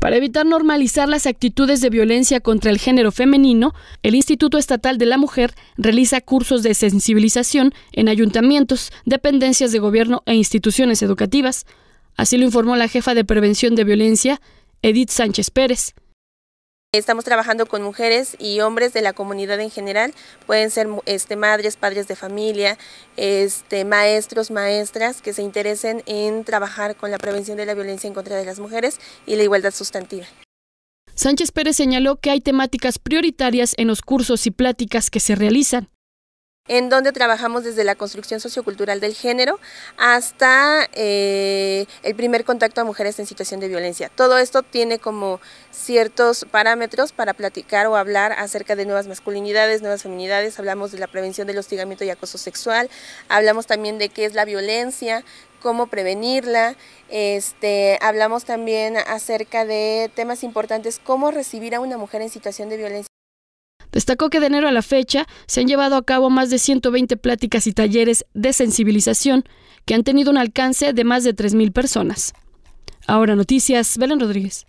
Para evitar normalizar las actitudes de violencia contra el género femenino, el Instituto Estatal de la Mujer realiza cursos de sensibilización en ayuntamientos, dependencias de gobierno e instituciones educativas. Así lo informó la jefa de prevención de violencia, Edith Sánchez Pérez. Estamos trabajando con mujeres y hombres de la comunidad en general, pueden ser este, madres, padres de familia, este, maestros, maestras que se interesen en trabajar con la prevención de la violencia en contra de las mujeres y la igualdad sustantiva. Sánchez Pérez señaló que hay temáticas prioritarias en los cursos y pláticas que se realizan en donde trabajamos desde la construcción sociocultural del género hasta eh, el primer contacto a mujeres en situación de violencia. Todo esto tiene como ciertos parámetros para platicar o hablar acerca de nuevas masculinidades, nuevas feminidades, hablamos de la prevención del hostigamiento y acoso sexual, hablamos también de qué es la violencia, cómo prevenirla. Este, hablamos también acerca de temas importantes, cómo recibir a una mujer en situación de violencia Destacó que de enero a la fecha se han llevado a cabo más de 120 pláticas y talleres de sensibilización que han tenido un alcance de más de 3.000 personas. Ahora noticias, Belén Rodríguez.